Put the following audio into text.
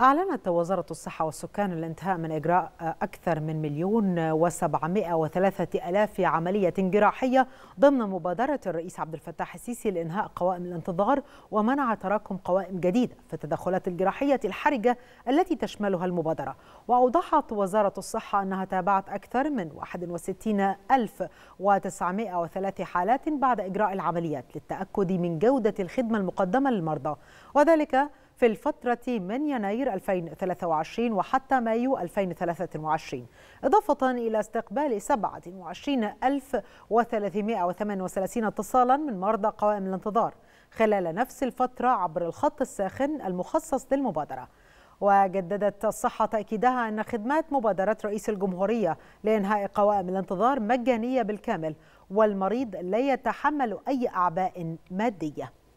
أعلنت وزارة الصحة والسكان الانتهاء من إجراء أكثر من مليون وسبعمائة وثلاثة ألاف عملية جراحية ضمن مبادرة الرئيس عبد الفتاح السيسي لإنهاء قوائم الانتظار ومنع تراكم قوائم جديدة في التدخلات الجراحية الحرجة التي تشملها المبادرة وأوضحت وزارة الصحة أنها تابعت أكثر من 61 ألف وثلاث حالات بعد إجراء العمليات للتأكد من جودة الخدمة المقدمة للمرضى وذلك في الفترة من يناير 2023 وحتى مايو 2023 إضافة إلى استقبال 27338 اتصالا من مرضى قوائم الانتظار خلال نفس الفترة عبر الخط الساخن المخصص للمبادرة وجددت الصحة تأكيدها أن خدمات مبادرة رئيس الجمهورية لإنهاء قوائم الانتظار مجانية بالكامل والمريض لا يتحمل أي أعباء مادية